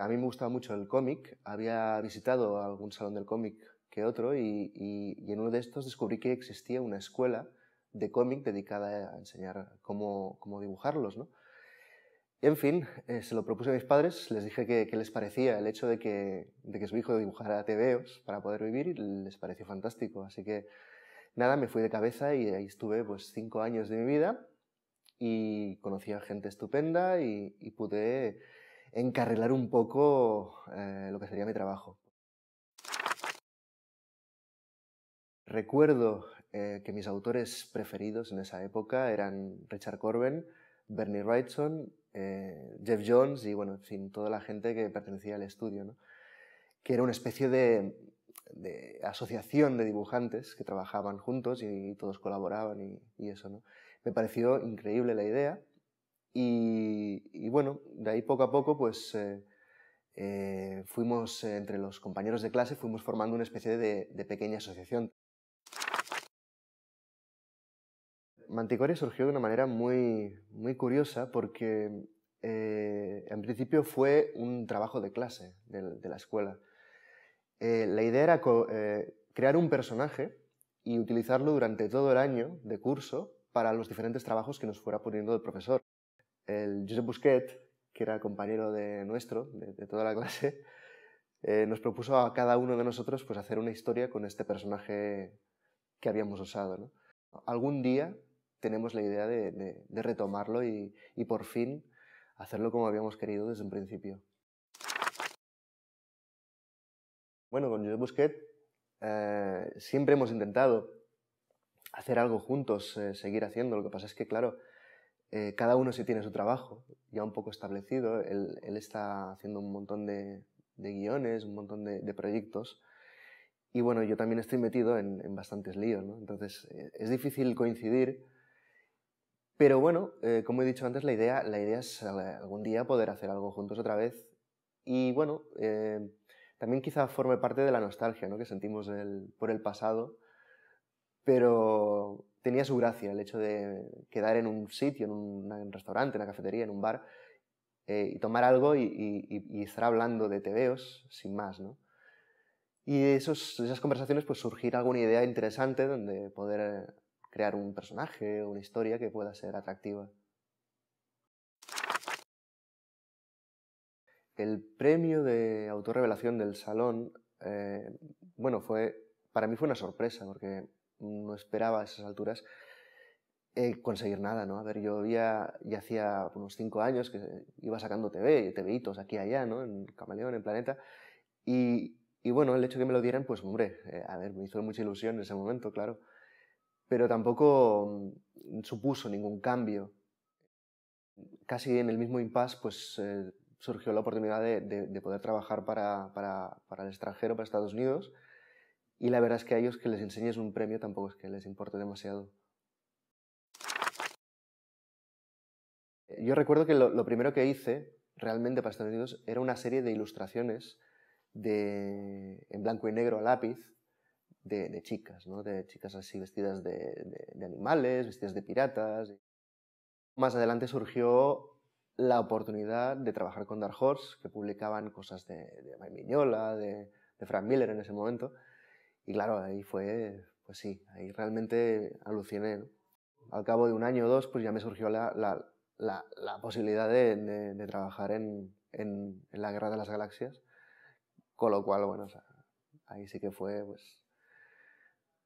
a mí me gustaba mucho el cómic, había visitado algún salón del cómic que otro y, en uno de estos descubrí que existía una escuela de cómic dedicada a enseñar cómo, dibujarlos. ¿no? en fin, eh, se lo propuse a mis padres, les dije que, les parecía el hecho de que, su hijo dibujara tebeos para poder vivir y les pareció fantástico. Así que nada, me fui de cabeza y ahí estuve pues cinco años de mi vida y conocí a gente estupenda y pude encarrilar un poco eh, lo que sería mi trabajo. Recuerdo eh, que mis autores preferidos en esa época eran Richard Corben, Bernie Wrightson, eh, Jeff Jones y, bueno, sin toda la gente que pertenecía al estudio, que era una especie de, asociación de dibujantes que trabajaban juntos y, todos colaboraban y, eso. Me pareció increíble la idea y bueno, de ahí poco a poco, pues eh, eh, fuimos, eh, entre los compañeros de clase, fuimos formando una especie de, pequeña asociación. Manticoria surgió de una manera muy, muy curiosa porque en principio fue un trabajo de clase de, la escuela. la idea era crear un personaje y utilizarlo durante todo el año de curso para los diferentes trabajos que nos fuera poniendo el profesor el Josep Busquet, que era compañero de nuestro, de, toda la clase, eh, nos propuso a cada uno de nosotros pues, hacer una historia con este personaje que habíamos usado. Algún día tenemos la idea de, retomarlo y, por fin hacerlo como habíamos querido desde un principio. Bueno, con Josep Busquet eh, siempre hemos intentado hacer algo juntos, eh, seguir haciendo. Lo que pasa es que, claro, eh, cada uno se tiene su trabajo, ya un poco establecido. Él, está haciendo un montón de, guiones, un montón de, proyectos. Y bueno, yo también estoy metido en, bastantes líos, Entonces, eh, es difícil coincidir. Pero bueno, eh, como he dicho antes, la idea, la idea es algún día poder hacer algo juntos otra vez. Y bueno, también quizá forme parte de la nostalgia ¿no? que sentimos por el pasado. Pero tenía su gracia el hecho de quedar en un sitio, en un, restaurante, en una cafetería, en un bar, eh, y tomar algo y, estar hablando de tebeos sin más, ¿no? Y de, esas conversaciones pues surgir alguna idea interesante donde poder eh, crear un personaje o una historia que pueda ser atractiva. El premio de autorrevelación del salón, eh, bueno, fue, para mí fue una sorpresa porque no esperaba a esas alturas eh, conseguir nada, ¿no? A ver, yo había, ya hacía unos cinco años que iba sacando TV, TVitos aquí y allá, ¿no? En Camaleón, en Planeta, y, bueno, el hecho de que me lo dieran, pues hombre, eh, a ver, me hizo mucha ilusión en ese momento, claro, pero tampoco mm, supuso ningún cambio. Casi en el mismo impasse, pues eh, surgió la oportunidad de, de poder trabajar para, para, para el extranjero, para Estados Unidos, y la verdad es que a ellos que les enseñes un premio tampoco es que les importe demasiado. Yo recuerdo que lo, primero que hice realmente para Estados Unidos era una serie de ilustraciones en blanco y negro a lápiz de, chicas, ¿no? de chicas así vestidas de, animales, vestidas de piratas. Más adelante surgió la oportunidad de trabajar con Dark Horse, que publicaban cosas de, de Miñola, de, Frank Miller en ese momento, y claro, ahí fue, pues sí, ahí realmente aluciné. Al cabo de un año o dos, pues ya me surgió la, posibilidad de, trabajar en, la Guerra de las Galaxias, con lo cual, bueno, ahí sí que fue, pues,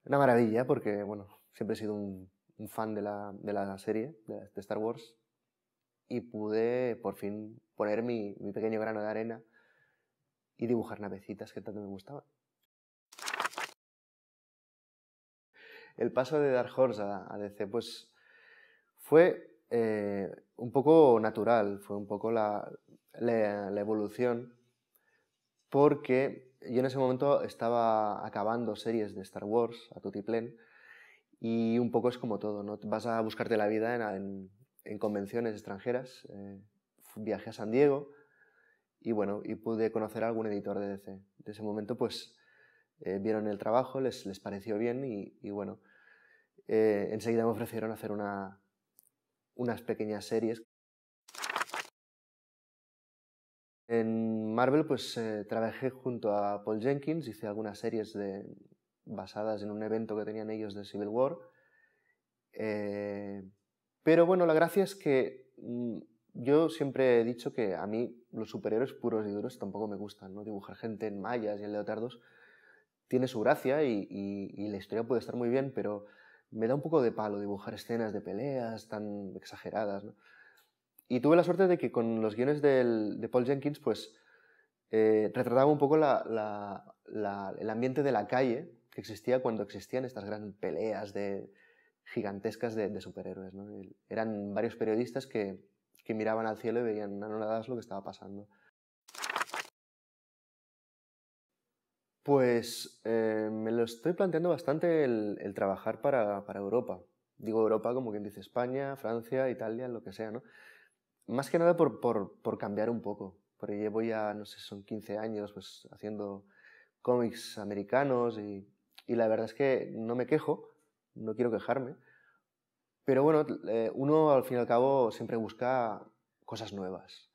una maravilla, porque, bueno, siempre he sido un, fan de la, de la serie, de, Star Wars, y pude por fin poner mi, mi pequeño grano de arena y dibujar navecitas que tanto me gustaban. el paso de Dark Horse a, DC, pues fue eh, un poco natural, fue un poco la, evolución, porque yo en ese momento estaba acabando series de Star Wars a tutiplén, y un poco es como todo, ¿no? Vas a buscarte la vida en, convenciones extranjeras. Eh, viajé a San Diego y bueno, y pude conocer a algún editor de DC. De ese momento, pues eh, vieron el trabajo, les, les pareció bien y, bueno, eh, enseguida me ofrecieron hacer una, unas pequeñas series. En Marvel pues eh, trabajé junto a Paul Jenkins, hice algunas series de, basadas en un evento que tenían ellos de Civil War. pero bueno, la gracia es que mm, yo siempre he dicho que a mí los superhéroes puros y duros tampoco me gustan, ¿no? Dibujar gente en mallas y en leotardos tiene su gracia y, la historia puede estar muy bien, pero me da un poco de palo dibujar escenas de peleas tan exageradas. Y tuve la suerte de que con los guiones de Paul Jenkins, pues eh, retrataba un poco el ambiente de la calle que existía cuando existían estas grandes peleas de, gigantescas de, superhéroes. Eran varios periodistas que, miraban al cielo y veían anonadas lo que estaba pasando. Pues eh, me lo estoy planteando bastante el, trabajar para, para, Europa. Digo Europa como quien dice España, Francia, Italia, lo que sea, ¿no? Más que nada por, por, cambiar un poco, porque llevo ya, no sé, son 15 años pues haciendo cómics americanos y, la verdad es que no me quejo, no quiero quejarme, pero bueno, eh, uno al fin y al cabo siempre busca cosas nuevas.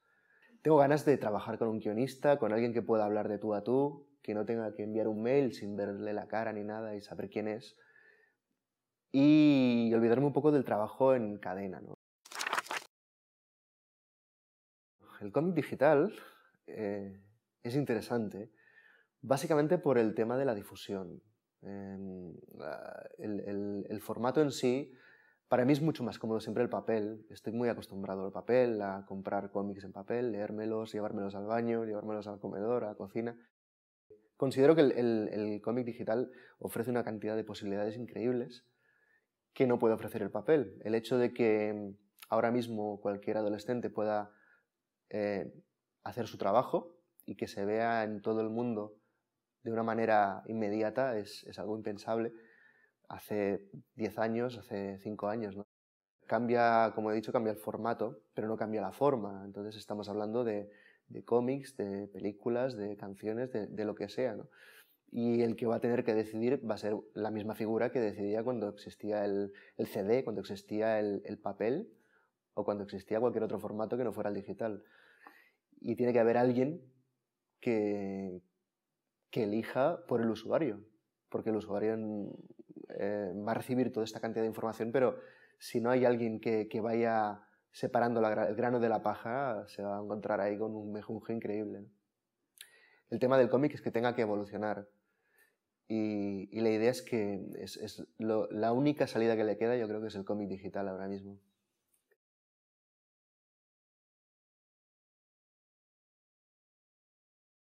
Tengo ganas de trabajar con un guionista, con alguien que pueda hablar de tú a tú, que no tenga que enviar un mail sin verle la cara ni nada y saber quién es. Y olvidarme un poco del trabajo en cadena. El cómic digital eh, es interesante básicamente por el tema de la difusión. Eh, el, el, formato en sí, para mí es mucho más cómodo siempre el papel. Estoy muy acostumbrado al papel, a comprar cómics en papel, leérmelos, llevármelos al baño, llevármelos al comedor, a la cocina. Considero que el, el, cómic digital ofrece una cantidad de posibilidades increíbles que no puede ofrecer el papel. El hecho de que mm, ahora mismo cualquier adolescente pueda eh, hacer su trabajo y que se vea en todo el mundo de una manera inmediata es, es algo impensable hace 10 años, hace 5 años. ¿no? Cambia, como he dicho, cambia el formato, pero no cambia la forma. Entonces estamos hablando de, de cómics, de películas, de canciones, de, lo que sea. Y el que va a tener que decidir va a ser la misma figura que decidía cuando existía el, CD, cuando existía el, papel o cuando existía cualquier otro formato que no fuera el digital. Y tiene que haber alguien que, elija por el usuario, porque el usuario eh, va a recibir toda esta cantidad de información, pero si no hay alguien que vaya separando el grano de la paja, se va a encontrar ahí con un mejunje increíble. El tema del cómic es que tenga que evolucionar. Y, la idea es que es, la única salida que le queda, yo creo que es el cómic digital ahora mismo.